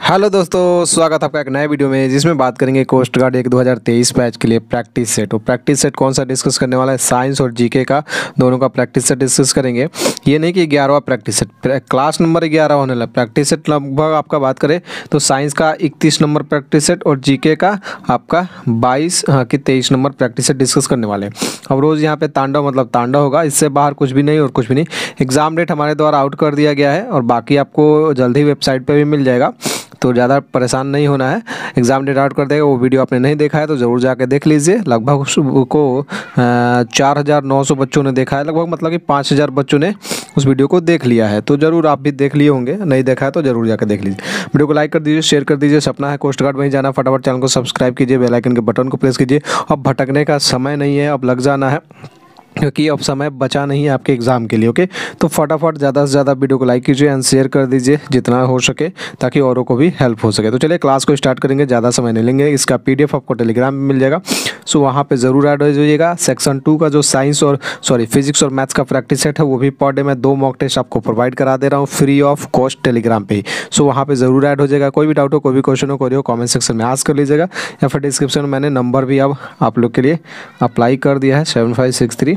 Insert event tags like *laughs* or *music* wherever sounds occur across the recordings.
hello दोस्तों स्वागत आपका एक नए वीडियो में जिसमें बात करेंगे कोस्ट गार्ड एक 2023 बैच के लिए प्रैक्टिस सेट और प्रैक्टिस सेट कौन सा डिस्कस करने वाला है साइंस और जीके का दोनों का प्रैक्टिस सेट डिस्कस करेंगे ये नहीं कि ग्यारहवा प्रैक्टिस सेट क्लास नंबर ग्यारह होने लगा प्रैक्टिस सेट लगभग आपका बात करें तो साइंस का इकतीस नंबर प्रैक्टिस सेट और जी का आपका बाईस हाँ कि तेईस नंबर प्रैक्टिस सेट डिस्कस करने वाले अब रोज़ यहाँ पर तांडव मतलब तांडव होगा इससे बाहर कुछ भी नहीं और कुछ भी नहीं एग्ज़ाम डेट हमारे द्वारा आउट कर दिया गया है और बाकी आपको जल्द ही वेबसाइट पर भी मिल जाएगा तो ज़्यादा परेशान नहीं होना है एग्ज़ाम डेट आउट कर देगा वो वीडियो आपने नहीं देखा है तो ज़रूर जाके देख लीजिए लगभग उसको चार हज़ार नौ सौ बच्चों ने देखा है लगभग मतलब कि पाँच हज़ार बच्चों ने उस वीडियो को देख लिया है तो ज़रूर आप भी देख लिए होंगे नहीं देखा है तो ज़रूर जाकर देख लीजिए वीडियो को लाइक कर दीजिए शेयर कर दीजिए सपना है कोस्ट गार्ड वहीं जाना फटाफट चैनल को सब्सक्राइब कीजिए बेलाइकन के बटन को प्रेस कीजिए अब भटकने का समय नहीं है अब लग जाना है क्योंकि अब समय बचा नहीं है आपके एग्ज़ाम के लिए ओके तो फटाफट ज़्यादा से ज़्यादा वीडियो को लाइक कीजिए एंड शेयर कर दीजिए जितना हो सके ताकि औरों को भी हेल्प हो सके तो चलिए क्लास को स्टार्ट करेंगे ज़्यादा समय नहीं लेंगे इसका पीडीएफ आपको टेलीग्राम में मिल जाएगा सो वहाँ पर ज़रूर ऐड हो जाइएगा सेक्शन टू का जो साइंस और सॉरी फिजिक्स और मैथ्स का प्रैक्टिस सेट है वो भी पर डे मैं दो मॉक टेस्ट आपको प्रोवाइड करा दे रहा हूँ फ्री ऑफ कॉस्ट टेलीग्राम पर सो वहाँ पर ज़रूर ऐड हो जाएगा कोई भी डाउट हो कोई भी क्वेश्चन हो कोई हो कॉमेंट सेक्शन में आज कर लीजिएगा या फिर डिस्क्रिप्शन में मैंने नंबर भी अब आप लोग के लिए अप्लाई कर दिया है seven five six three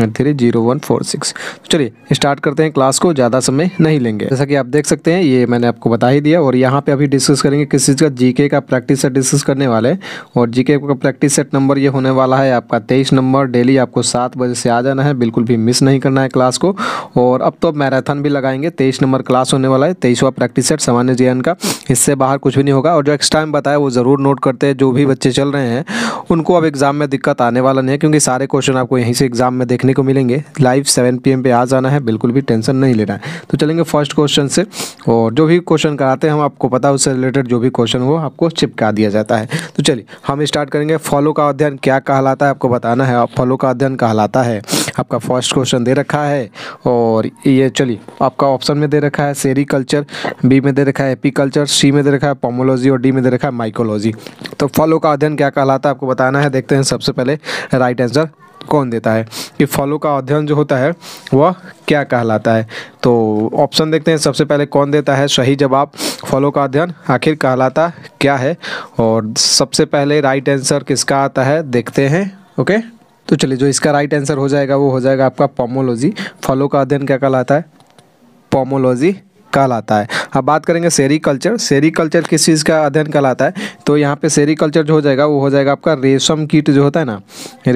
three zero one four six तो चलिए स्टार्ट करते हैं क्लास को ज़्यादा समय नहीं लेंगे जैसा कि आप देख सकते हैं ये मैंने आपको बता ही दिया और यहाँ पे अभी डिस्कस करेंगे किस चीज़ का जीके का प्रैक्टिस सेट डिस्कस करने वाले और जीके का प्रैक्टिस सेट नंबर ये होने वाला है आपका तेईस नंबर डेली आपको सात बजे से आ जाना है बिल्कुल भी मिस नहीं करना है क्लास को और अब तो मैराथन भी लगाएंगे तेईस नंबर क्लास होने वाला है तेईसवा प्रैक्टिस सेट सामान्य जीवन का इससे बाहर कुछ भी नहीं होगा और जो एक्स्ट्रा टाइम बताया वो ज़रूर नोट करते हैं जो भी बच्चे चल रहे हैं उनको अब एग्ज़ाम में दिक्कत आने वाला नहीं है क्योंकि सारे क्वेश्चन आपको यहीं से एग्ज़ाम में देख देखने को मिलेंगे लाइव सेवन पी पे आ जाना है बिल्कुल भी टेंशन नहीं लेना है तो चलेंगे फर्स्ट क्वेश्चन से और जो भी क्वेश्चन कराते हैं हम आपको पता उससे रिलेटेड जो भी क्वेश्चन हो आपको चिपका दिया जाता है तो चलिए हम स्टार्ट करेंगे फॉलो का अध्ययन क्या कहलाता है आपको बताना है फॉलो का अध्ययन कहलाता है आपका फर्स्ट क्वेश्चन दे रखा है और ये चलिए आपका ऑप्शन में दे रखा है सेरी कल्चर बी में दे रखा है एपी कल्चर सी में दे रखा है पोमोलॉजी और डी में दे रखा है माइकोलॉजी तो फलों का अध्ययन क्या कहलाता है आपको बताना है देखते हैं सबसे पहले राइट आंसर कौन देता है कि फलों का अध्ययन जो होता है वह क्या कहलाता है तो ऑप्शन देखते हैं सबसे पहले कौन देता है सही जवाब फलों का अध्ययन आखिर कहलाता क्या है और सबसे पहले राइट आंसर किसका आता है देखते हैं ओके तो चलिए जो इसका राइट आंसर हो जाएगा वो हो जाएगा आपका पोमोलॉजी फलों का अध्ययन क्या कहलाता है पोमोलॉजी कहलाता है अब बात करेंगे सेरीकल्चर सेरीकल्चर किस चीज़ का अध्ययन कहलाता है तो यहाँ पे सेरीकल्चर जो हो जाएगा वो हो जाएगा आपका रेशम कीट जो होता है ना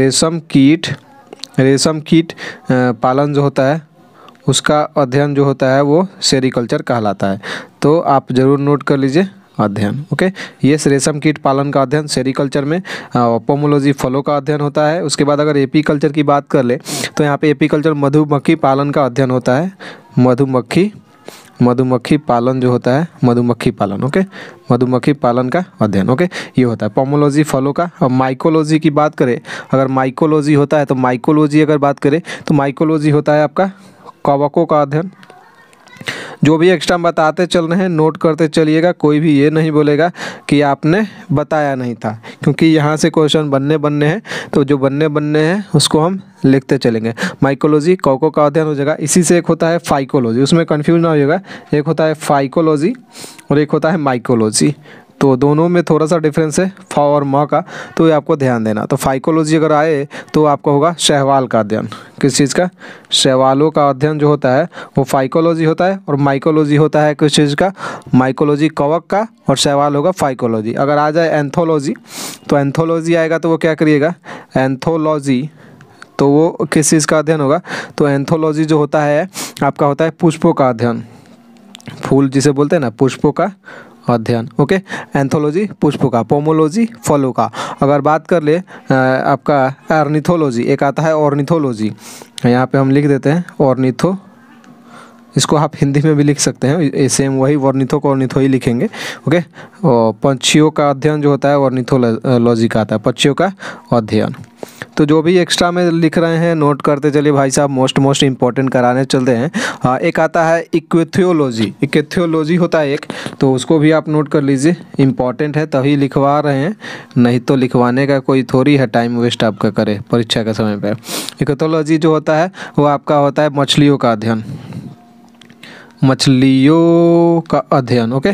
रेशम कीट रेशम कीट पालन जो होता है उसका अध्ययन जो होता है वो सेरीकल्चर कहलाता है तो आप ज़रूर नोट कर लीजिए अध्ययन ओके ये रेशम कीट पालन का अध्ययन सेरीकल्चर में पोमोलॉजी फलों का अध्ययन होता है उसके बाद अगर एपीकल्चर की बात कर ले तो यहाँ पे एपीकल्चर मधुमक्खी पालन का अध्ययन होता है मधुमक्खी मधुमक्खी पालन जो होता है मधुमक्खी पालन ओके मधुमक्खी पालन का अध्ययन ओके ये होता है पोमोलॉजी फलों का और माइकोलॉजी की बात करें अगर माइकोलॉजी होता है तो माइकोलॉजी अगर बात करें तो माइकोलॉजी होता है आपका कवकों का अध्ययन जो भी एक्स्ट्रा हम बताते चल रहे हैं नोट करते चलिएगा कोई भी ये नहीं बोलेगा कि आपने बताया नहीं था क्योंकि यहाँ से क्वेश्चन बनने बनने हैं तो जो बनने बनने हैं उसको हम लिखते चलेंगे माइकोलॉजी कौको का अध्ययन हो जाएगा इसी से एक होता है फाइकोलॉजी उसमें कन्फ्यूज ना होगा एक होता है फाइकोलॉजी और एक होता है माइकोलॉजी तो दोनों में थोड़ा सा डिफरेंस है फा और माँ का तो ये आपको ध्यान देना तो फाइकोलॉजी अगर आए तो आपका होगा शहवाल का अध्ययन किस चीज़ का शहवालों का अध्ययन जो होता है वो फाइकोलॉजी होता है और माइकोलॉजी होता है किस चीज़ का माइकोलॉजी कवक का और शहवाल होगा फाइकोलॉजी अगर आ जाए एंथोलॉजी तो एंथोलॉजी आएगा तो वो क्या करिएगा एंथोलॉजी तो वो किस चीज़ का अध्ययन होगा तो एंथोलॉजी जो होता है आपका होता है पुष्पों का अध्ययन फूल जिसे बोलते हैं ना पुष्पों का अध्ययन ओके एंथोलॉजी पुष्प का पोमोलॉजी फलों का अगर बात कर ले आपका ऑर्निथोलॉजी एक आता है ऑर्निथोलॉजी यहाँ पे हम लिख देते हैं ऑर्निथो इसको आप हिंदी में भी लिख सकते हैं सेम वही वर्णिथो को वर्णिथो ही लिखेंगे ओके और पंछियों का अध्ययन जो होता है वर्णिथोलॉजी का आता है पक्षियों का अध्ययन तो जो भी एक्स्ट्रा में लिख रहे हैं नोट करते चलिए भाई साहब मोस्ट मोस्ट इंपॉर्टेंट कराने चलते हैं आ, एक आता है इक्वेथियोलॉजी इक्वेथियोलॉजी होता है एक तो उसको भी आप नोट कर लीजिए इंपॉर्टेंट है तभी लिखवा रहे हैं नहीं तो लिखवाने का कोई थोड़ी है टाइम वेस्ट आपका करे परीक्षा के समय पर इक्वेथोलॉजी जो होता है वो आपका होता है मछलियों का अध्ययन मछलियों का अध्ययन ओके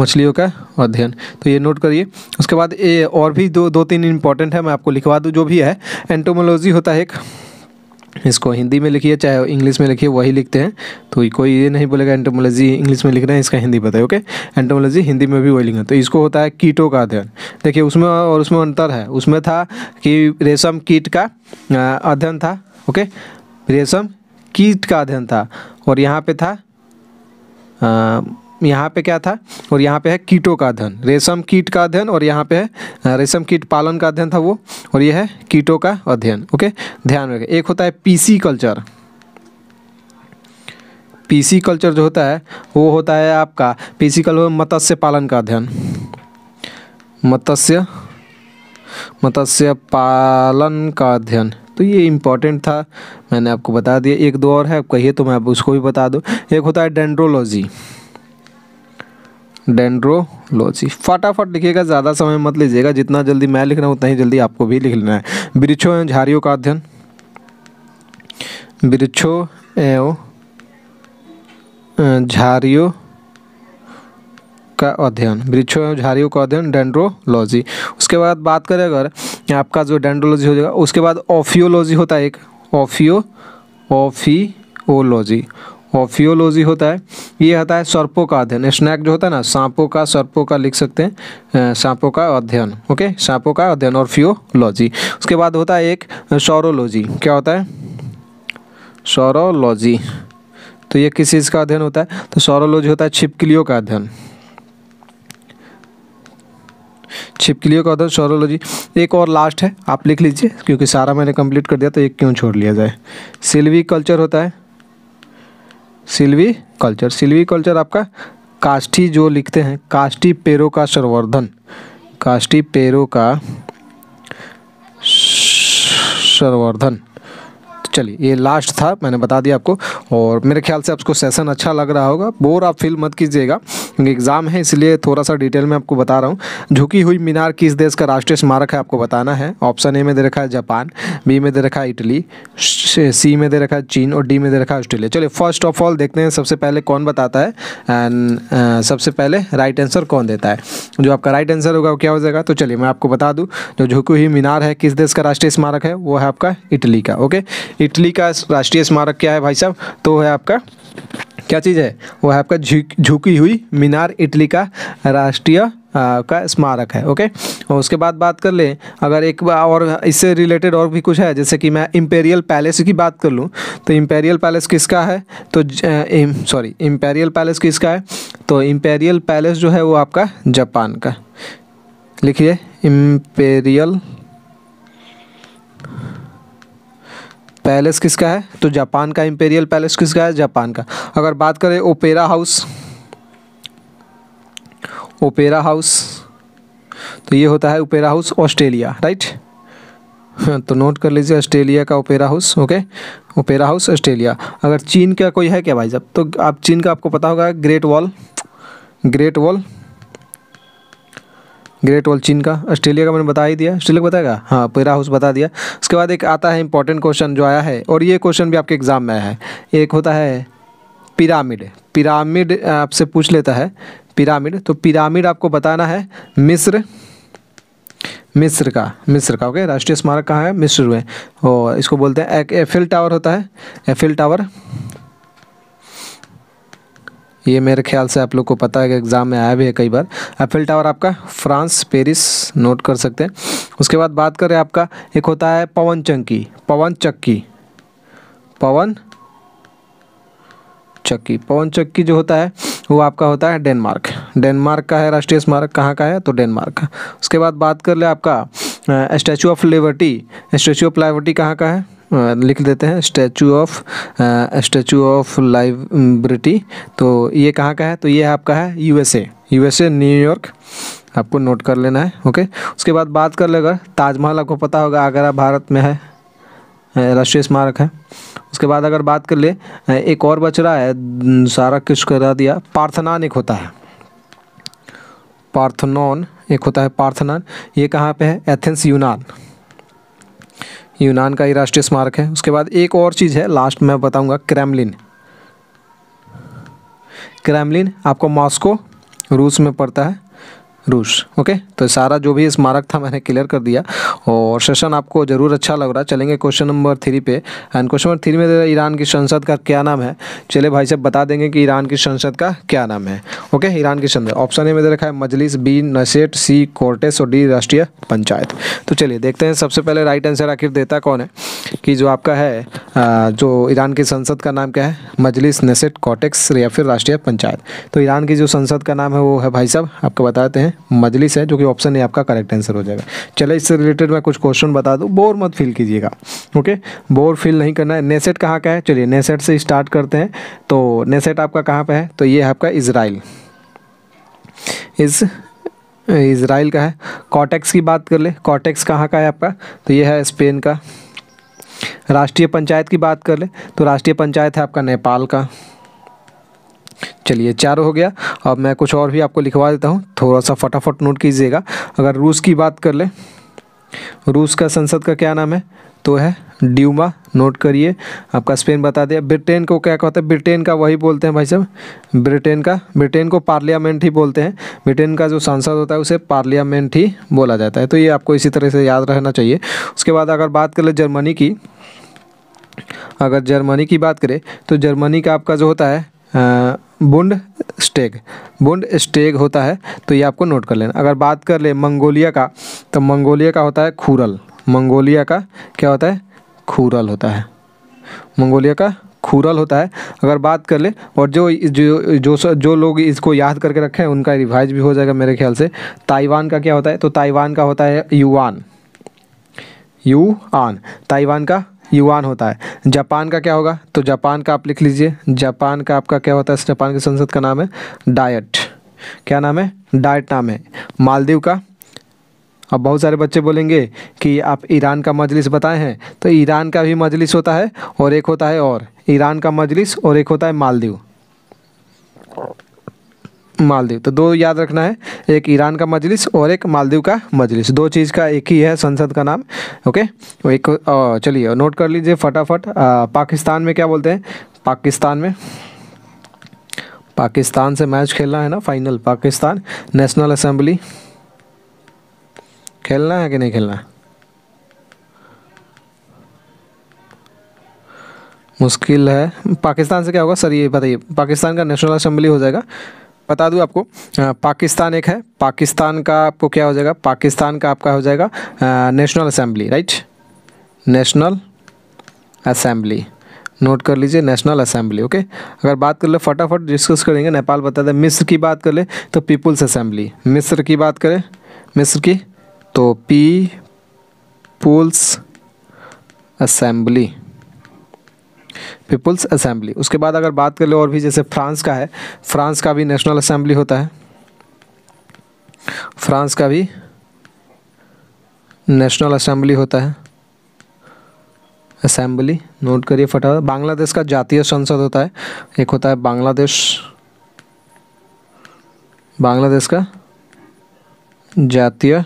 मछलियों का अध्ययन तो ये नोट करिए उसके बाद ये और भी दो दो तीन इंपॉर्टेंट है मैं आपको लिखवा दूँ जो भी है एंटोमोलॉजी होता है एक इसको हिंदी में लिखिए चाहे इंग्लिश में लिखिए वही लिखते हैं तो कोई ये नहीं बोलेगा एंटोमोलॉजी इंग्लिश में लिख रहे हैं इसका हिंदी है ओके एंटोमोलॉजी हिंदी में भी वही लिखना तो इसको होता है कीटों का अध्ययन देखिए उसमें और उसमें अंतर है उसमें था कि रेशम कीट का अध्ययन था ओके रेशम कीट का अध्ययन था और यहाँ पे था आ, यहाँ पे क्या था और यहाँ पे है कीटों का अध्ययन रेशम कीट का अध्ययन और यहाँ पे है रेशम कीट पालन का अध्ययन था वो और यह है कीटों का अध्ययन ओके ध्यान रखें एक होता है पीसी कल्चर पीसी कल्चर जो होता है वो होता है आपका पीसी कल्चर मत्स्य पालन का अध्ययन मत्स्य मत्स्य पालन का अध्ययन तो ये इम्पॉर्टेंट था मैंने आपको बता दिया एक दो और है आप कहिए तो मैं आप उसको भी बता दूँ एक होता है डेंड्रोलॉजी डेंड्रोलॉजी फटाफट लिखिएगा ज़्यादा समय मत लीजिएगा जितना जल्दी मैं लिख रहा हूँ उतना ही जल्दी आपको भी लिख लेना है वृक्षों एवं झाड़ियों का अध्ययन वृक्षों एवं झाड़ियों का अध्ययन वृक्षों एवं झाड़ियों का अध्ययन डेंड्रोलॉजी उसके बाद बात करें अगर आपका जो डेंड्रोलॉजी हो जाएगा उसके बाद ऑफियोलॉजी होता है एक ऑफियो ऑफियोलॉजी और फियोलॉजी होता है ये होता है सर्पों का अध्ययन स्नैक जो होता है ना सांपों का सर्पों का लिख सकते हैं सांपों का अध्ययन ओके सांपों का अध्ययन और फियोलॉजी उसके बाद होता है एक सौरोलॉजी क्या होता है सौरोलॉजी तो ये किस चीज़ का अध्ययन होता है तो सौरोलॉजी होता है छिपकलियों का अध्ययन छिपकलियों का अध्ययन सोरोलॉजी एक और लास्ट है आप लिख लीजिए क्योंकि सारा मैंने कंप्लीट कर दिया तो एक क्यों छोड़ लिया जाए सिल्वी कल्चर होता है सिल्वी कल्चर सिल्वी कल्चर आपका काष्ठी जो लिखते हैं काष्ठी पेरों का संवर्धन काष्ठी पेरों का संवर्धन चलिए ये लास्ट था मैंने बता दिया आपको और मेरे ख्याल से आपको सेशन अच्छा लग रहा होगा बोर आप फील मत कीजिएगा क्योंकि एग्ज़ाम है इसलिए थोड़ा सा डिटेल में आपको बता रहा हूँ झुकी हुई मीनार किस देश का राष्ट्रीय स्मारक है आपको बताना है ऑप्शन ए में दे रखा है जापान बी में दे रखा है इटली सी में दे रखा है चीन और डी में दे रखा है ऑस्ट्रेलिया चलिए फर्स्ट ऑफ ऑल देखते हैं सबसे पहले कौन बताता है एंड uh, सबसे पहले राइट आंसर कौन देता है जो आपका राइट आंसर होगा वो क्या हो जाएगा तो चलिए मैं आपको बता दूँ जो झुकी हुई मीनार है किस देश का राष्ट्रीय स्मारक है वो है आपका इटली का ओके इटली का राष्ट्रीय स्मारक क्या है भाई साहब तो है आपका क्या चीज़ है वो है आपका झुकी हुई मीनार इटली का राष्ट्रीय का स्मारक है ओके और उसके बाद बात कर ले अगर एक और इससे रिलेटेड और भी कुछ है जैसे कि मैं इम्पेरियल पैलेस की बात कर लूँ तो इम्पेरियल पैलेस किसका है तो सॉरी इम्पेरियल पैलेस किसका है तो इम्पेरियल पैलेस जो है वो आपका जापान का लिखिए इम्पेरियल पैलेस किसका है तो जापान का इम्पेरियल पैलेस किसका है जापान का अगर बात करें ओपेरा हाउस ओपेरा हाउस तो ये होता है ओपेरा हाउस ऑस्ट्रेलिया राइट *laughs* तो नोट कर लीजिए ऑस्ट्रेलिया का opera house okay opera house Australia अगर चीन का कोई है क्या भाई साहब तो आप चीन का आपको पता होगा great wall great wall great wall चीन का ऑस्ट्रेलिया का मैंने बता ही दिया ऑस्ट्रेलिया बताएगा हाँ पेरा हाउस बता दिया उसके बाद एक आता है इंपॉर्टेंट क्वेश्चन जो आया है और ये क्वेश्चन भी आपके एग्ज़ाम में आया है एक होता है पिरामिड पिरामिड आपसे पूछ लेता है पिरामिड तो पिरामिड आपको बताना है मिस्र मिस्र का मिस्र का ओके राष्ट्रीय स्मारक कहाँ है मिस्र में और इसको बोलते हैं एक एफिल टावर होता है एफिल टावर ये मेरे ख्याल से आप लोग को पता है कि एग्ज़ाम में आया भी है कई बार एफिल टावर आपका फ्रांस पेरिस नोट कर सकते हैं उसके बाद बात करें आपका एक होता है पवन चंकी पवन चक्की पवन चक्की पवन चक्की जो होता है वो आपका होता है डेनमार्क डेनमार्क का है राष्ट्रीय स्मारक कहाँ का है तो डेनमार्क का उसके बाद बात कर ले आपका statue of liberty statue of liberty कहाँ का है लिख देते हैं statue of statue of liberty तो ये कहाँ का है तो ये आपका है यूएसए यूएसए न्यूयॉर्क आपको नोट कर लेना है ओके उसके बाद बात कर लेगा ताजमहल आपको पता होगा आगरा भारत में है राष्ट्रीय स्मारक है उसके बाद अगर बात कर ले एक और बच रहा है सारा कुछ करा दिया पार्थनान एक होता है पार्थनॉन एक होता है पार्थनान ये कहाँ पे है एथेंस यूनान यूनान का ही राष्ट्रीय स्मारक है उसके बाद एक और चीज़ है लास्ट में बताऊंगा क्रेमलिन क्रेमलिन आपको मॉस्को रूस में पड़ता है रूस ओके तो सारा जो भी स्मारक था मैंने क्लियर कर दिया और सेशन आपको ज़रूर अच्छा लग रहा चलेंगे क्वेश्चन नंबर थ्री पे एंड क्वेश्चन नंबर थ्री में तो ईरान की संसद का क्या नाम है चले भाई साहब बता देंगे कि ईरान की संसद का क्या नाम है ओके ईरान की संसद ऑप्शन ए में दे तो रखा है मजलिस बी नसेट सी कोर्टेस और डी राष्ट्रीय पंचायत तो चलिए देखते हैं सबसे पहले राइट आंसर आखिर देता कौन है कि जो आपका है जो ईरान की संसद का नाम क्या है मजलिस नसेट कॉटेक्स या फिर राष्ट्रीय पंचायत तो ईरान की जो संसद का नाम है वो है भाई साहब आपको बताते हैं मजलिस है जो कि ऑप्शन ए आपका करेक्ट आंसर हो जाएगा चले इससे रिलेटेड मैं कुछ क्वेश्चन बता दूँ बोर मत फील कीजिएगा ओके बोर फील नहीं करना है नेसेट कहाँ का है चलिए नेसेट से स्टार्ट करते हैं तो नेसेट आपका कहाँ पर है तो ये आपका इसराइल इस इसराइल का है कॉटेक्स की बात कर ले कॉटेक्स कहाँ का है आपका तो ये है स्पेन का राष्ट्रीय पंचायत की बात कर ले तो राष्ट्रीय पंचायत है आपका नेपाल का चलिए चार हो गया अब मैं कुछ और भी आपको लिखवा देता हूँ थोड़ा सा फटाफट नोट कीजिएगा अगर रूस की बात कर ले रूस का संसद का क्या नाम है तो है ड्यूमा नोट करिए आपका स्पेन बता दिया ब्रिटेन को क्या कहते हैं ब्रिटेन का वही बोलते हैं भाई साहब ब्रिटेन का ब्रिटेन को पार्लियामेंट ही बोलते हैं ब्रिटेन का जो सांसद होता है उसे पार्लियामेंट ही बोला जाता है तो ये आपको इसी तरह से याद रहना चाहिए उसके बाद अगर बात कर ले जर्मनी की अगर जर्मनी की बात करें तो जर्मनी का आपका जो होता है आ, बुंड स्टेग बुंड स्टेग होता है तो ये आपको नोट कर लेना अगर बात कर ले मंगोलिया का तो मंगोलिया का होता है खूरल मंगोलिया का क्या होता है खूरल होता है मंगोलिया का खूरल होता है अगर बात कर ले और जो जो जो जो लोग इसको याद करके रखें उनका रिवाइज भी हो जाएगा मेरे ख्याल से ताइवान का क्या होता है तो ताइवान का होता है युआन यू आन ताइवान का युवान होता है जापान का क्या होगा तो जापान का आप लिख लीजिए जापान का आपका क्या होता है जापान की संसद का नाम है डायट क्या नाम है डायट नाम है मालदीव का अब बहुत सारे बच्चे बोलेंगे कि आप ईरान का मजलिस बताए हैं तो ईरान का भी मजलिस होता है और एक होता है और ईरान का मजलिस और एक होता है मालदीव मालदीव तो दो याद रखना है एक ईरान का मजलिस और एक मालदीव का मजलिस दो चीज़ का एक ही है संसद का नाम ओके एक चलिए नोट कर लीजिए फटाफट पाकिस्तान में क्या बोलते हैं पाकिस्तान में पाकिस्तान से मैच खेलना है ना फाइनल पाकिस्तान नेशनल असेंबली खेलना है कि नहीं खेलना है मुश्किल है पाकिस्तान से क्या होगा सर ये बताइए पाकिस्तान का नेशनल असेंबली हो जाएगा बता दूं आपको पाकिस्तान एक है पाकिस्तान का आपको क्या हो जाएगा पाकिस्तान का आपका हो जाएगा national assembly right national assembly note कर लीजिए नेशनल असेंबली ओके अगर बात कर ले फटाफट डिस्कस करेंगे नेपाल बता दें मिस्र की बात कर ले तो पीपुल्स असेंबली मिस्र की बात करें मिस्र की तो people's assembly people's assembly उसके बाद अगर बात कर ले और भी जैसे फ्रांस का है फ्रांस का भी नेशनल असेंबली होता है फ्रांस का भी नेशनल असेंबली होता है असेंबली नोट करिए फटाफट बांग्लादेश का जातीय संसद होता है एक होता है बांग्लादेश बांग्लादेश का जातीय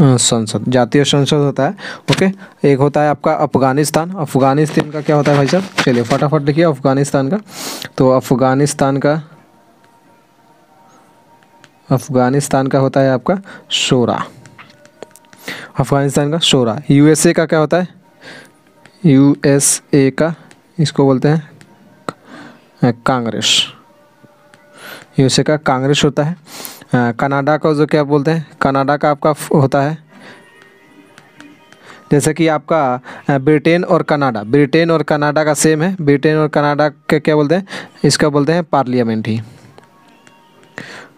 हाँ, संसद जातीय संसद होता है ओके एक होता है आपका अफगानिस्तान अफगानिस्तान का क्या होता है भाई साहब चलिए फटाफट लिखिए अफगानिस्तान का तो अफगानिस्तान का अफगानिस्तान का होता है आपका शोरा अफगानिस्तान का शोरा यूएसए का क्या होता है यूएसए का इसको बोलते हैं हाँ, कांग्रेस यूएसए का कांग्रेस होता है हाँ, कनाडा का जो क्या बोलते हैं कनाडा का आपका होता है जैसे कि आपका ब्रिटेन और कनाडा ब्रिटेन और कनाडा का सेम है ब्रिटेन और कनाडा के क्या बोलते हैं इसका बोलते हैं पार्लियामेंट ही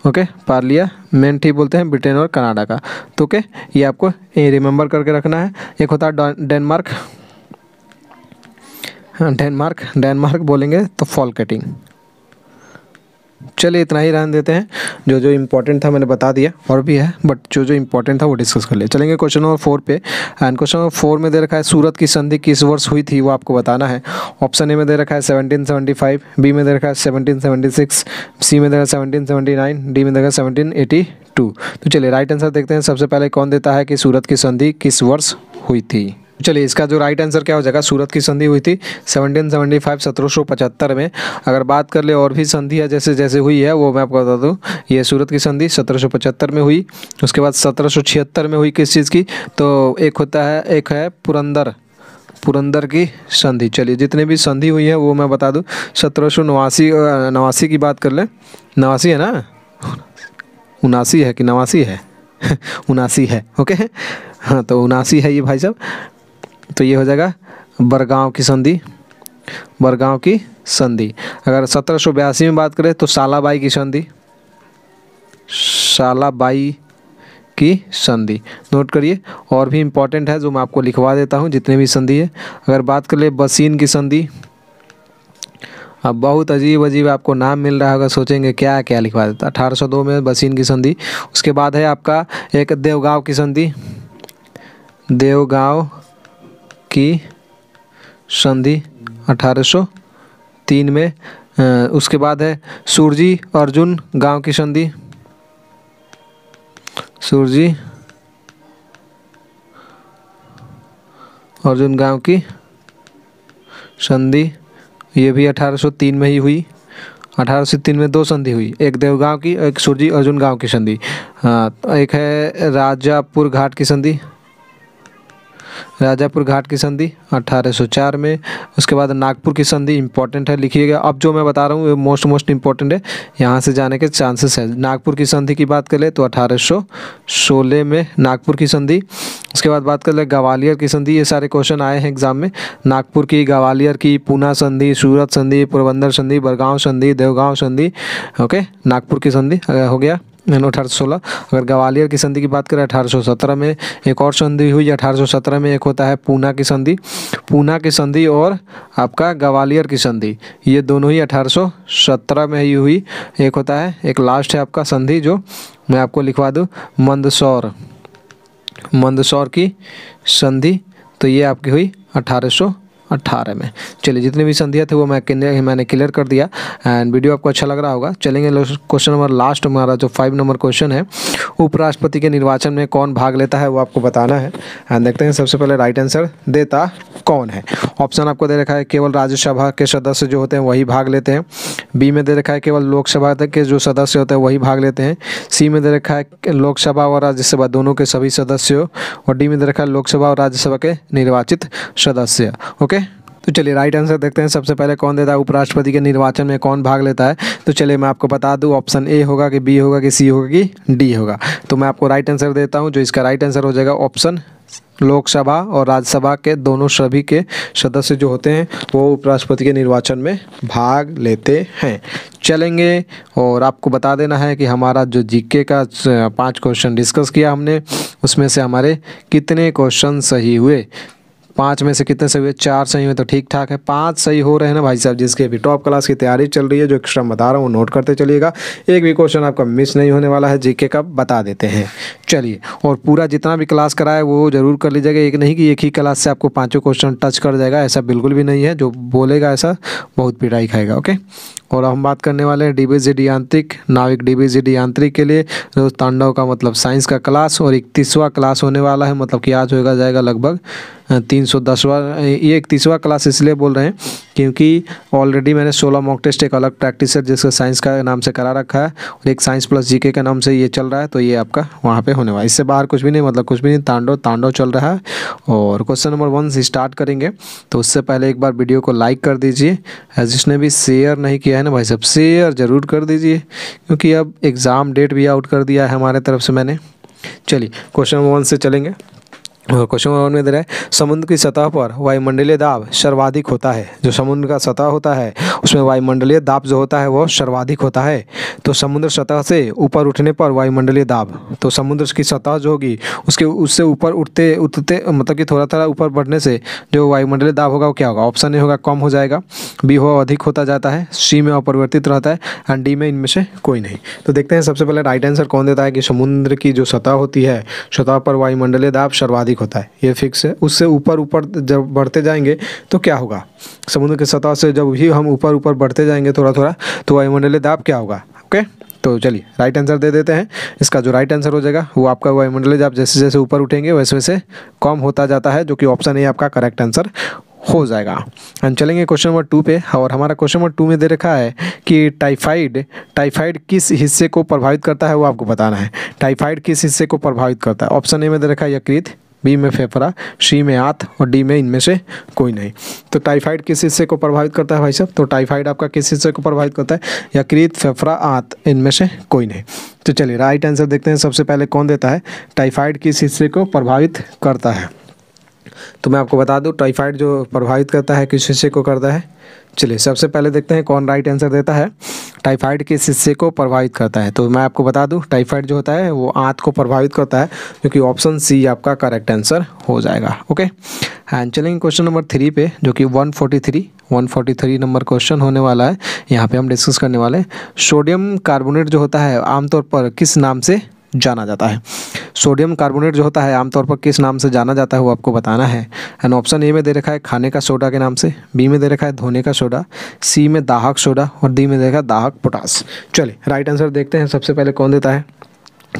ओके पार्लियामेंट ही बोलते हैं ब्रिटेन और कनाडा का तो ओके ये आपको ये रिमेंबर करके रखना है एक होता है डेनमार्क हाँ, डेनमार्क डेनमार्क बोलेंगे तो फॉल कटिंग चलिए इतना ही रहने देते हैं जो जो इंपॉर्टेंट था मैंने बता दिया और भी है बट जो जो इंपॉर्टेंट था वो डिस्कस कर लिया चलेंगे क्वेश्चन नंबर फोर पे एंड क्वेश्चन नंबर फोर में दे रखा है सूरत की संधि किस वर्ष हुई थी वो आपको बताना है ऑप्शन ए में दे रखा है 1775 बी में दे रखा है 1776 सी में दे रखा है 1779 डी में दे रखा है 1782 तो चलिए राइट आंसर देखते हैं सबसे पहले कौन देता है कि सूरत की संधि किस वर्ष हुई थी चलिए इसका जो राइट आंसर क्या हो जाएगा सूरत की संधि हुई थी 1775 सेवेंटी में अगर बात कर ले और भी संधियाँ जैसे जैसे हुई है वो मैं आपको बता दूँ ये सूरत की संधि 1775 में हुई उसके बाद 1776 में हुई किस चीज़ की तो एक होता है एक है पुरंदर पुरंदर की संधि चलिए जितने भी संधि हुई है वो मैं बता दूँ सत्रह नवासी नवासी की बात कर लें नवासी है ना उनासी है कि नवासी है *laughs* उनासी है ओके हाँ तो उनासी है ये भाई साहब तो ये हो जाएगा बरगांव की संधि बरगांव की संधि अगर सत्रह में बात करें तो सालाबाई की संधि सालाबाई की संधि नोट करिए और भी इम्पॉर्टेंट है जो मैं आपको लिखवा देता हूँ जितने भी संधि है अगर बात कर ले बसीन की संधि अब बहुत अजीब अजीब आपको नाम मिल रहा होगा सोचेंगे क्या क्या लिखवा देता अठारह सौ दो में बसीन की संधि उसके बाद है आपका एक देवगांव की संधि देवगांव की संधि 1803 में उसके बाद है सूरजी अर्जुन गांव की संधि सूरजी अर्जुन गांव की संधि ये भी 1803 में ही हुई 1803 में दो संधि हुई एक देवगांव की एक सूरजी अर्जुन गांव की संधि हाँ एक है राजापुर घाट की संधि राजापुर घाट की संधि 1804 में उसके बाद नागपुर की संधि इंपॉर्टेंट है लिखिएगा अब जो मैं बता रहा हूँ मोस्ट मोस्ट इंपॉर्टेंट है यहाँ से जाने के चांसेस है नागपुर की संधि की बात करें तो 1816 में नागपुर की संधि उसके बाद बात कर ले ग्वालियर की संधि ये सारे क्वेश्चन आए हैं एग्जाम में नागपुर की ग्वालियर की पूना संधि सूरत संधि पोरबंदर संधि बरगांव संधि देवगांव संधि ओके नागपुर की संधि हो गया अठारह सोलह अगर ग्वालियर की संधि की बात करें अठारह सौ सत्रह में एक और संधि हुई अठारह सौ सत्रह में एक होता है पूना की संधि पूना की संधि और आपका ग्वालियर की संधि ये दोनों ही अठारह सौ सत्रह में ही हुई एक होता है एक लास्ट है आपका संधि जो मैं आपको लिखवा दूँ मंदसौर मंदसौर की संधि तो ये आपकी हुई अठारह अट्ठारह में चलिए जितने भी संधिया थे वो मैं मैंने क्लियर कर दिया एंड वीडियो आपको अच्छा लग रहा होगा चलेंगे क्वेश्चन नंबर लास्ट हमारा जो फाइव नंबर क्वेश्चन है उपराष्ट्रपति के निर्वाचन में कौन भाग लेता है वो आपको बताना है एंड देखते हैं सबसे पहले राइट आंसर देता कौन है ऑप्शन आपको दे रखा है केवल राज्यसभा के सदस्य जो होते हैं वही भाग लेते हैं बी में दे रखा है केवल लोकसभा के जो सदस्य होते हैं वही भाग लेते हैं सी में दे रखा है लोकसभा और राज्यसभा दोनों के सभी सदस्यों और डी में दे रखा है लोकसभा और राज्यसभा के निर्वाचित सदस्य ओके तो चलिए राइट आंसर देखते हैं सबसे पहले कौन देता है उपराष्ट्रपति के निर्वाचन में कौन भाग लेता है तो चलिए मैं आपको बता दूं ऑप्शन ए होगा कि बी होगा कि सी होगा कि डी होगा तो मैं आपको राइट आंसर देता हूं जो इसका राइट आंसर हो जाएगा ऑप्शन लोकसभा और राज्यसभा के दोनों सभी के सदस्य जो होते हैं वो उपराष्ट्रपति के निर्वाचन में भाग लेते हैं चलेंगे और आपको बता देना है कि हमारा जो जीके का पांच क्वेश्चन डिस्कस किया हमने उसमें से हमारे कितने क्वेश्चन सही हुए पाँच में से कितने सही हुए चार सही हुए तो ठीक ठाक है पाँच सही हो रहे हैं ना भाई साहब जिसके भी टॉप क्लास की तैयारी चल रही है जो एक्स्ट्रा बता रहा हूँ नोट करते चलिएगा एक भी क्वेश्चन आपका मिस नहीं होने वाला है जीके का बता देते हैं चलिए और पूरा जितना भी क्लास कराए वो ज़रूर कर लीजिएगा एक नहीं कि एक ही क्लास से आपको पाँचों क्वेश्चन टच कर जाएगा ऐसा बिल्कुल भी नहीं है जो बोलेगा ऐसा बहुत पिटाई खाएगा ओके और हम बात करने वाले हैं डी बी यांत्रिक नाविक डी बी यांत्रिक के लिए तांडव का मतलब साइंस का क्लास और इकतीसवा क्लास होने वाला है मतलब कि आज होगा जाएगा लगभग तीन सौ दसवा ये इकतीसवा क्लास इसलिए बोल रहे हैं क्योंकि ऑलरेडी मैंने सोलह मॉक टेस्ट एक अलग प्रैक्टिस है जिसका साइंस का नाम से करा रखा है और एक साइंस प्लस जीके के नाम से ये चल रहा है तो ये आपका वहाँ पे होने वाला है इससे बाहर कुछ भी नहीं मतलब कुछ भी नहीं तांडव तांडव चल रहा है और क्वेश्चन नंबर वन स्टार्ट करेंगे तो उससे पहले एक बार वीडियो को लाइक कर दीजिए जिसने भी शेयर नहीं किया है ना भाई सब शेयर ज़रूर कर दीजिए क्योंकि अब एग्ज़ाम डेट भी आउट कर दिया है हमारे तरफ से मैंने चलिए क्वेश्चन वन से चलेंगे क्वेश्चन नंबर में दे रहे हैं समुद्र की सतह पर वायुमंडलीय दाब सर्वाधिक होता है जो समुद्र का सतह होता है उसमें वायुमंडलीय दाब जो होता है वह सर्वाधिक होता है तो समुद्र सतह से ऊपर उठने पर वायुमंडलीय दाब तो समुद्र की सतह जो होगी उसके उससे ऊपर उठते उठते मतलब कि थोड़ा थोड़ा ऊपर बढ़ने से जो वायुमंडलीय दाब होगा वो क्या होगा ऑप्शन ए होगा कम हो जाएगा बी हो अधिक होता जाता है सी में अपरिवर्तित रहता है एंड डी में इनमें से कोई नहीं तो देखते हैं सबसे पहले राइट आंसर कौन देता है कि समुद्र की जो सतह होती है सतह पर वायुमंडलीय दाब सर्वाधिक ठीक होता है ये फिक्स है उससे ऊपर ऊपर जब बढ़ते जाएंगे तो क्या होगा समुद्र की सतह से जब भी हम ऊपर ऊपर बढ़ते जाएंगे थोड़ा थोड़ा तो वायुमंडलीय दाब क्या होगा ओके तो चलिए राइट आंसर दे देते हैं इसका जो राइट आंसर हो जाएगा वो आपका वायुमंडलीय दाब जैसे जैसे ऊपर उठेंगे वैसे वैसे कम होता जाता है जो कि ऑप्शन ए आपका करेक्ट आंसर हो जाएगा हम चलेंगे क्वेश्चन नंबर टू पे और हमारा क्वेश्चन नंबर टू में दे रखा है कि टाइफाइड टाइफाइड किस हिस्से को प्रभावित करता है वो आपको बताना है टाइफाइड किस हिस्से को प्रभावित करता है ऑप्शन ए में दे रखा है यकृत बी में फेफड़ा सी में आँत और डी में इनमें से कोई नहीं तो टाइफाइड किस हिस्से को प्रभावित करता है भाई साहब तो टाइफाइड आपका किस हिस्से को प्रभावित करता है यकृत फेफड़ा आंत इनमें से कोई नहीं तो चलिए राइट आंसर देखते हैं सबसे पहले कौन देता है टाइफाइड किस हिस्से को प्रभावित करता है तो मैं आपको बता दूँ टाइफाइड जो प्रभावित करता है किस हिस्से को करता है चलिए सबसे पहले देखते हैं कौन राइट आंसर देता है टाइफाइड किस हिस्से को प्रभावित करता है तो मैं आपको बता दूँ टाइफाइड जो होता है वो आँत को प्रभावित करता है क्योंकि ऑप्शन सी आपका करेक्ट आंसर हो जाएगा ओके एंड चलेंगे क्वेश्चन नंबर थ्री पे जो कि 143 143 नंबर क्वेश्चन होने वाला है यहाँ पे हम डिस्कस करने वाले हैं सोडियम कार्बोनेट जो होता है आमतौर पर किस नाम से जाना जाता है सोडियम कार्बोनेट जो होता है आमतौर पर किस नाम से जाना जाता है वो आपको बताना है एंड ऑप्शन ए में दे रखा है खाने का सोडा के नाम से बी में दे रखा है धोने का सोडा सी में दाहक सोडा और डी में दे रखा है दाहक पोटास चलिए राइट आंसर देखते हैं सबसे पहले कौन देता है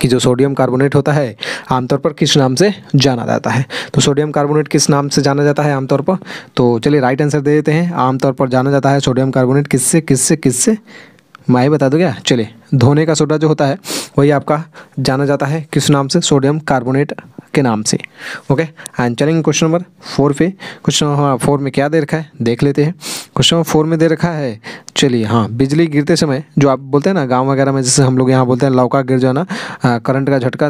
कि जो सोडियम कार्बोनेट होता है आमतौर पर किस नाम से जाना जाता है तो सोडियम कार्बोनेट किस नाम से जाना जाता है आमतौर पर तो चलिए राइट आंसर दे देते हैं आमतौर पर जाना जाता है सोडियम कार्बोनेट किससे किससे किससे ही बता दो क्या चलिए धोने का सोडा जो होता है वही आपका जाना जाता है किस नाम से सोडियम कार्बोनेट के नाम से ओके एंड चलेंगे क्वेश्चन नंबर फोर पे क्वेश्चन हाँ फोर में क्या दे रखा है देख लेते हैं क्वेश्चन नंबर फोर में दे रखा है चलिए हाँ बिजली गिरते समय जो आप बोलते हैं ना गांव वगैरह में जैसे हम लोग यहाँ बोलते हैं लौका गिर जाना करंट का झटका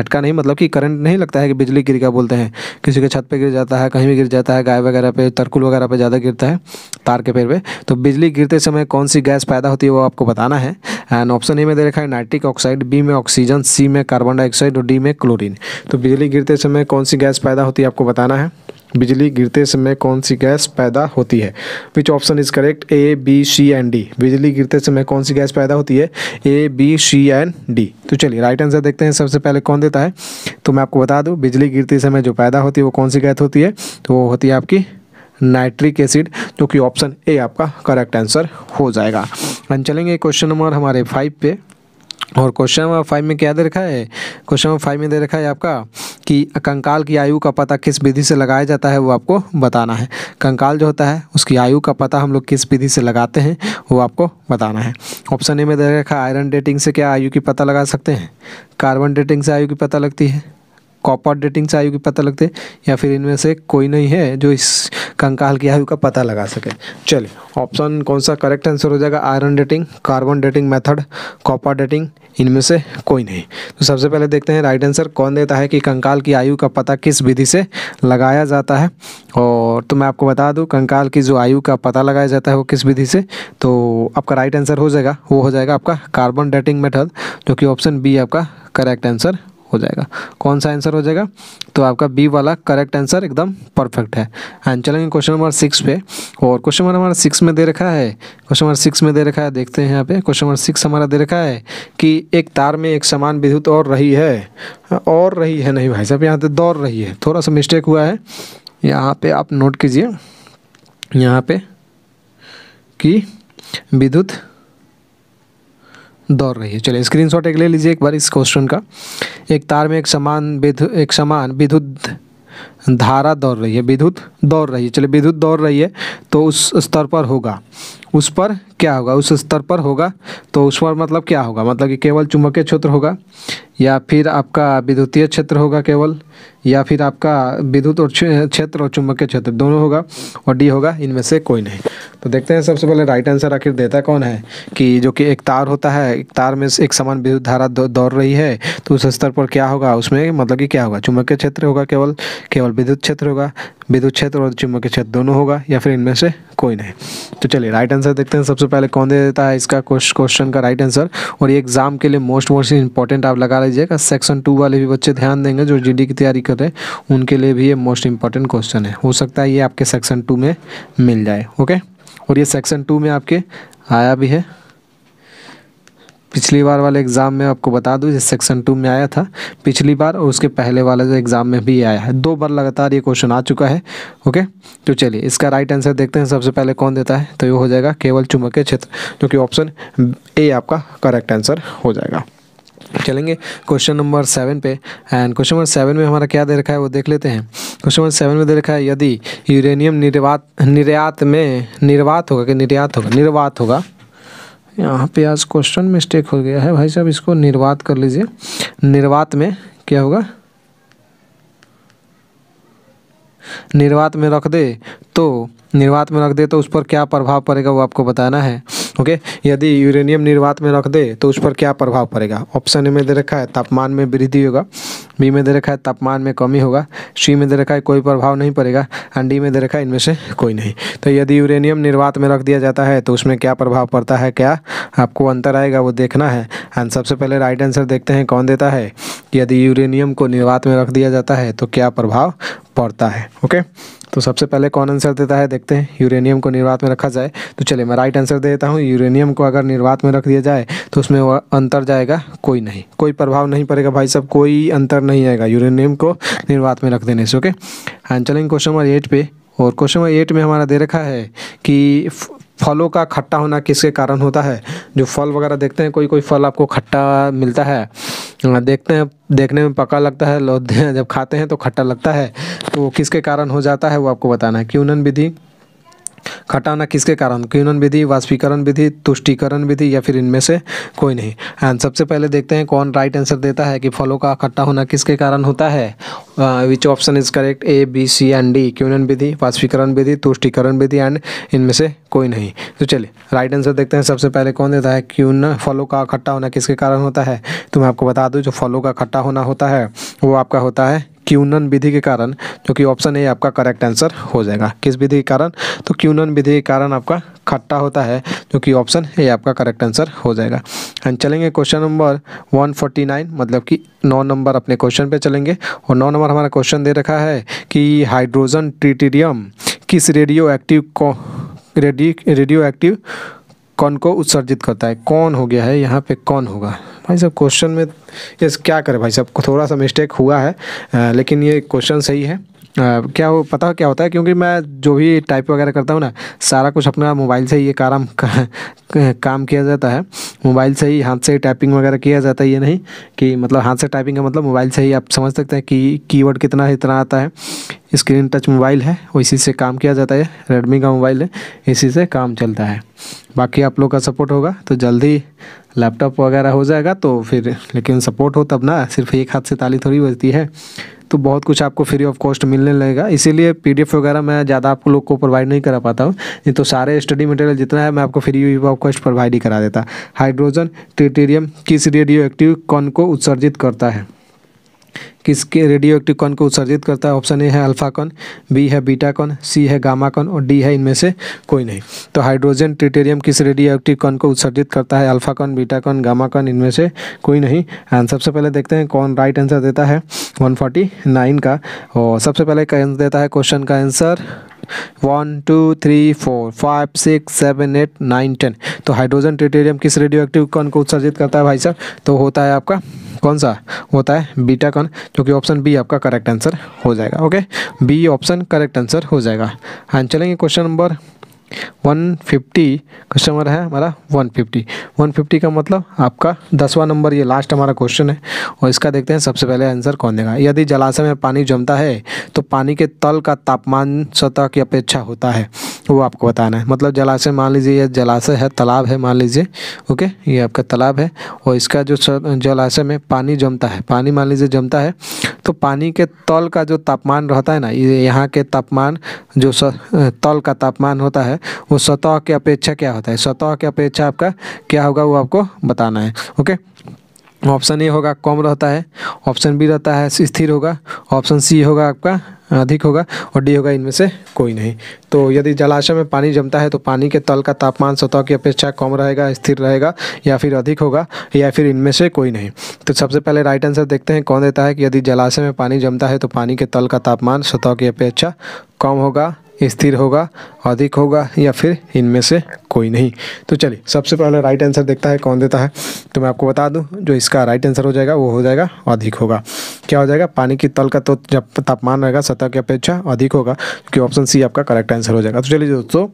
झटका नहीं मतलब कि करंट नहीं लगता है कि बिजली गिर गया बोलते हैं किसी के छत पे गिर जाता है कहीं भी गिर जाता है गाय वगैरह पे तरकुल वगैरह पे ज़्यादा गिरता है तार के पेड़ पे तो बिजली गिरते समय कौन सी गैस पैदा होती है वो आपको बताना है एंड ऑप्शन ए में दे रखा है नाइट्रिक ऑक्साइड बी में ऑक्सीजन सी में कार्बन डाइऑक्साइड और डी में क्लोरिन तो बिजली गिरते समय कौन सी गैस पैदा होती है आपको बताना है बिजली गिरते समय कौन सी गैस पैदा होती है which option is correct A B C and D बिजली गिरते समय कौन सी गैस पैदा होती है A B C and D तो चलिए राइट आंसर देखते हैं सबसे पहले कौन देता है तो मैं आपको बता दूँ बिजली गिरते समय जो पैदा होती है वो कौन सी गैस होती है तो वो होती है आपकी नाइट्रिक एसिड जो कि ऑप्शन ए आपका करेक्ट आंसर हो जाएगा हम चलेंगे क्वेश्चन नंबर हमारे फाइव पे और क्वेश्चन नंबर फाइव में क्या दे रखा है क्वेश्चन नंबर फाइव में दे रखा है आपका कि कंकाल की आयु का पता किस विधि से लगाया जाता है वो आपको बताना है कंकाल जो होता है उसकी आयु का पता हम लोग किस विधि से लगाते हैं वो आपको बताना है ऑप्शन ए में दे रखा है आयरन डेटिंग से क्या आयु की पता लगा सकते हैं कार्बन डेटिंग से आयु की पता लगती है कॉपर डेटिंग से आयु की पता लगते या फिर इनमें से कोई नहीं है जो इस कंकाल की आयु का पता लगा सके चलिए ऑप्शन कौन सा करेक्ट आंसर हो जाएगा iron dating carbon dating method copper dating इनमें से कोई नहीं तो सबसे पहले देखते हैं राइट आंसर कौन देता है कि कंकाल की आयु का पता किस विधि से लगाया जाता है और तो मैं आपको बता दूँ कंकाल की जो आयु का पता लगाया जाता है वो किस विधि से तो आपका राइट आंसर हो जाएगा वो हो जाएगा आपका कार्बन डेटिंग मेथड जो कि ऑप्शन बी आपका करेक्ट आंसर हो जाएगा कौन सा आंसर हो जाएगा तो आपका बी वाला करेक्ट आंसर एकदम परफेक्ट है एंड चलेंगे क्वेश्चन नंबर सिक्स पे और क्वेश्चन नंबर हमारा सिक्स में दे रखा है क्वेश्चन नंबर सिक्स में दे रखा है देखते हैं यहाँ पे क्वेश्चन नंबर सिक्स हमारा दे रखा है कि एक तार में एक समान विद्युत और रही है और रही है नहीं भाई साहब यहाँ पे दौड़ रही है थोड़ा सा मिस्टेक हुआ है यहाँ पे आप नोट कीजिए यहाँ पे कि विद्युत दौड़ रही है चलिए स्क्रीनशॉट एक ले लीजिए एक बार इस क्वेश्चन का एक तार में एक समान विधु एक समान विद्युत धारा दौड़ रही है विद्युत दौड़ रही है चलिए विद्युत दौड़ रही है तो उस स्तर पर होगा उस पर क्या होगा उस स्तर पर होगा तो उस पर मतलब क्या होगा मतलब कि केवल चुंबकीय क्षेत्र होगा या फिर आपका विद्युतीय क्षेत्र होगा केवल या फिर आपका विद्युत और क्षेत्र और चुंबकीय क्षेत्र दोनों होगा और डी होगा इनमें से कोई नहीं तो देखते हैं सबसे पहले राइट आंसर आखिर देता कौन है कि जो कि एक तार होता है एक तार में एक समान विद्युत धारा दौड़ रही है तो उस स्तर पर क्या होगा उसमें मतलब कि क्या होगा चुंबकीय क्षेत्र होगा केवल केवल विद्युत क्षेत्र होगा विद्युत क्षेत्र और चुंबकीय क्षेत्र दोनों होगा या फिर इनमें से कोई नहीं तो चलिए राइट आंसर आंसर देखते हैं सबसे पहले कौन दे देता है इसका क्वेश्चन का राइट आंसर और ये एग्जाम के लिए मोस्ट मोस्ट इंपॉर्टेंट आप लगा लीजिएगा सेक्शन टू वाले भी बच्चे ध्यान देंगे जो जी की तैयारी कर रहे हैं उनके लिए भी ये मोस्ट इंपॉर्टेंट क्वेश्चन है हो सकता है ये आपके सेक्शन टू में मिल जाए ओके और ये सेक्शन टू में आपके आया भी है पिछली बार वाले एग्ज़ाम में आपको बता दूँ जिस सेक्शन टू में आया था पिछली बार और उसके पहले वाले जो एग्ज़ाम में भी आया है दो बार लगातार ये क्वेश्चन आ चुका है ओके तो चलिए इसका राइट आंसर देखते हैं सबसे पहले कौन देता है तो ये हो जाएगा केवल चुंबकीय क्षेत्र जो कि ऑप्शन ए आपका करेक्ट आंसर हो जाएगा चलेंगे क्वेश्चन नंबर सेवन पे एंड क्वेश्चन नंबर सेवन में हमारा क्या दे रखा है वो देख लेते हैं क्वेश्चन नंबर सेवन में दे रखा है यदि यूरेनियम निर्वात निर्यात में निर्वात होगा कि निर्यात होगा निर्वात होगा यहाँ पे आज क्वेश्चन मिस्टेक हो गया है भाई साहब इसको निर्वात कर लीजिए निर्वात में क्या होगा निर्वात में रख दे तो निर्वात में रख दे तो उस पर क्या प्रभाव पड़ेगा वो आपको बताना है ओके यदि यूरेनियम निर्वात में रख दे तो उस पर क्या प्रभाव पड़ेगा ऑप्शन ए में दे रखा है तापमान में वृद्धि होगा बी में दे रखा है तापमान में कमी होगा सी में दे रखा है कोई प्रभाव नहीं पड़ेगा एंड डी में दे रखा है इनमें से कोई नहीं तो यदि यूरेनियम निर्वात में रख दिया जाता है तो उसमें क्या प्रभाव पड़ता है क्या आपको अंतर आएगा वो देखना है एंड सबसे पहले राइट आंसर देखते हैं कौन देता है यदि यूरेनियम को निर्वात में रख दिया जाता है तो क्या प्रभाव पड़ता है ओके तो सबसे पहले कौन आंसर देता है देखते हैं यूरेनियम को निर्वात में रखा जाए तो चलिए मैं राइट आंसर दे देता हूँ यूरेनियम को अगर निर्वात में रख दिया जाए तो उसमें अंतर जाएगा कोई नहीं कोई प्रभाव नहीं पड़ेगा भाई साहब कोई अंतर नहीं आएगा यूरेनियम को निर्वात में रख देने से ओके एंड चलेंगे क्वेश्चन नंबर एट पे और क्वेश्चन नंबर एट में हमारा दे रखा है कि फलों का खट्टा होना किसके कारण होता है जो फल वगैरह देखते हैं कोई कोई फल आपको खट्टा मिलता है हाँ, देखते हैं देखने में पका लगता है जब खाते हैं तो खट्टा लगता है तो किसके कारण हो जाता है वो आपको बताना है क्यूनन विधि घटाना किसके कारण क्यूनन विधि वाष्पीकरण विधि तुष्टिकरण विधि या फिर इनमें से कोई नहीं एंड सबसे पहले देखते हैं कौन राइट आंसर देता है कि फलों का इकट्ठा होना किसके कारण होता है which option is correct A B C and D क्यूनन विधि वाष्पीकरण विधि तुष्टिकरण विधि एंड इनमें से कोई नहीं तो चलिए राइट आंसर देखते हैं सबसे पहले कौन देता है क्यून फलों का इकट्ठा होना किसके कारण होता है तो मैं आपको बता दूँ जो फलों का इकट्ठा होना होता है वो आपका होता है क्यूनन विधि के कारण जो कि ऑप्शन ए आपका करेक्ट आंसर हो जाएगा किस विधि के कारण तो क्यूनन विधि के कारण आपका खट्टा होता है जो कि ऑप्शन ए आपका करेक्ट आंसर हो जाएगा एंड चलेंगे क्वेश्चन नंबर 149 मतलब कि नौ नंबर अपने क्वेश्चन पे चलेंगे और नौ नंबर हमारा क्वेश्चन दे रखा है कि हाइड्रोजन ट्रिटीरियम किस रेडियो एक्टिव को रेडियो एक्टिव कौन को उत्सर्जित करता है कौन हो गया है यहाँ पे कौन होगा भाई साहब क्वेश्चन में यस क्या करें भाई साहब थोड़ा सा मिस्टेक हुआ है लेकिन ये क्वेश्चन सही है क्या हो पता क्या होता है क्योंकि मैं जो भी टाइप वगैरह करता हूँ ना सारा कुछ अपना मोबाइल से ही ये काम *laughs* काम किया जाता है मोबाइल से ही हाथ से ही टाइपिंग वगैरह किया जाता है ये नहीं कि मतलब हाथ से टाइपिंग का मतलब मोबाइल से ही आप समझ सकते हैं कि कीवर्ड कितना इतना आता है स्क्रीन टच मोबाइल है इसी से काम किया जाता है रेडमी का मोबाइल है इसी से काम चलता है बाकी आप लोग का सपोर्ट होगा तो जल्दी लैपटॉप वगैरह हो जाएगा तो फिर लेकिन सपोर्ट हो तब ना सिर्फ एक हाथ से ताली थोड़ी बजती है तो बहुत कुछ आपको फ्री ऑफ कॉस्ट मिलने लगेगा इसीलिए पीडीएफ वगैरह मैं ज़्यादा आप लोग को प्रोवाइड नहीं करा पाता हूँ नहीं तो सारे स्टडी मटेरियल जितना है मैं आपको फ्री ऑफ कॉस्ट प्रोवाइड ही करा देता हाइड्रोजन ट्रिटेरियम किस रेडियो एक्टिव कौन को उत्सर्जित करता है किसके रेडियो एक्टिव कौन को उत्सर्जित करता है ऑप्शन ए है अल्फा कौन बी है बीटा कौन सी है गामा कौन और डी है इनमें से कोई नहीं तो हाइड्रोजन ट्रिटेरियम किस रेडियो एक्टिव कौन को उत्सर्जित करता है अल्फा कौन बीटा कौन गामा कौन इनमें से कोई नहीं एंड सबसे पहले देखते हैं कौन राइट आंसर देता है 149 का और सबसे पहले देता है क्वेश्चन का answer one two three four five six seven eight nine ten तो हाइड्रोजन ट्रिटेरियम किस रेडियो एक्टिव कण को उत्सर्जित करता है भाई साहब तो होता है आपका कौन सा होता है बीटा कण जो कि ऑप्शन बी आपका करेक्ट आंसर हो जाएगा okay B option correct answer हो जाएगा हाँ चलेंगे क्वेश्चन नंबर 150 क्वेश्चन है हमारा 150 150 का मतलब आपका दसवां नंबर ये लास्ट हमारा क्वेश्चन है और इसका देखते हैं सबसे पहले आंसर कौन देगा यदि जलाशय में पानी जमता है तो पानी के तल का तापमान सतह की अपेक्षा होता है वो आपको बताना है मतलब जलाशय मान लीजिए यह जलाशय है तालाब है मान लीजिए ओके ये आपका तालाब है और इसका जो जलाशय में पानी जमता है पानी मान लीजिए जमता है तो पानी के तल का जो तापमान रहता है ना ये यहाँ के तापमान जो तल का तापमान होता है वो सतह की अपेक्षा क्या होता है सतह की अपेक्षा आपका क्या होगा वो आपको बताना है ओके ऑप्शन ए होगा कम रहता है ऑप्शन बी रहता है स्थिर होगा ऑप्शन सी होगा आपका अधिक होगा और डी होगा इनमें से कोई नहीं तो यदि जलाशय में पानी जमता है तो पानी के तल का तापमान सतह की अपेक्षा कम रहेगा स्थिर रहेगा या फिर अधिक होगा या फिर इनमें से कोई नहीं तो सबसे पहले राइट आंसर देखते हैं कौन देता है कि यदि जलाशय में पानी जमता है तो पानी के तल का तापमान सतह की अपेक्षा कम होगा स्थिर होगा अधिक होगा या फिर इनमें से कोई नहीं तो चलिए सबसे पहले राइट आंसर देखता है कौन देता है तो मैं आपको बता दूं जो इसका राइट आंसर हो जाएगा वो हो जाएगा अधिक होगा क्या हो जाएगा पानी की तल का तो जब तापमान रहेगा सतह की अपेक्षा अधिक होगा क्योंकि ऑप्शन सी आपका करेक्ट आंसर हो जाएगा तो चलिए दोस्तों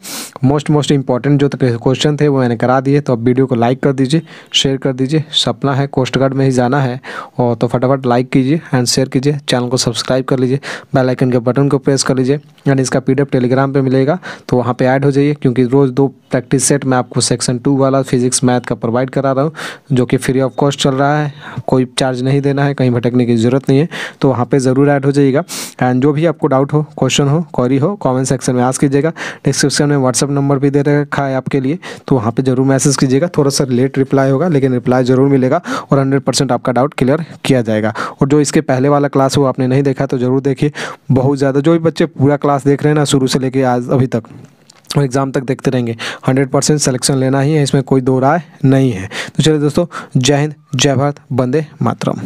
मोस्ट मोस्ट इंपॉर्टेंट जो क्वेश्चन थे वो मैंने करा दिए तो आप वीडियो को लाइक कर दीजिए शेयर कर दीजिए सपना है कोस्ट गार्ड में ही जाना है और तो फटाफट लाइक कीजिए एंड शेयर कीजिए चैनल को सब्सक्राइब कर लीजिए बेलाइकन के बटन को प्रेस कर लीजिए एंड इसका पी टेलीग्राम पे मिलेगा तो वहाँ पे ऐड हो जाइए क्योंकि रोज़ दो प्रैक्टिस सेट मैं आपको सेक्शन टू वाला फिजिक्स मैथ का प्रोवाइड करा रहा हूँ जो कि फ्री ऑफ कॉस्ट चल रहा है कोई चार्ज नहीं देना है कहीं भटकने की ज़रूरत नहीं है तो वहाँ पर ज़रूर ऐड हो जाइएगा एंड जो भी आपको डाउट हो क्वेश्चन हो क्वारी हो कॉमेंट सेक्शन में आज कीजिएगा डिस्क्रिप्शन में व्हाट्सअप नंबर भी दे रखा है आपके लिए तो वहाँ पर ज़रूर मैसेज कीजिएगा थोड़ा सा लेट रिप्लाई होगा लेकिन रिप्लाई ज़रूर मिलेगा और हंड्रेड आपका डाउट क्लियर किया जाएगा और जो इसके पहले वाला क्लास हो आपने नहीं देखा तो ज़रूर देखिए बहुत ज़्यादा जो भी बच्चे पूरा क्लास देख रहे हैं ना शुरू शुरू से लेके आज अभी तक और एग्ज़ाम तक देखते रहेंगे हंड्रेड परसेंट सलेक्शन लेना ही है इसमें कोई दो राय नहीं है तो चलिए दोस्तों जय हिंद जय भारत बंदे मातरम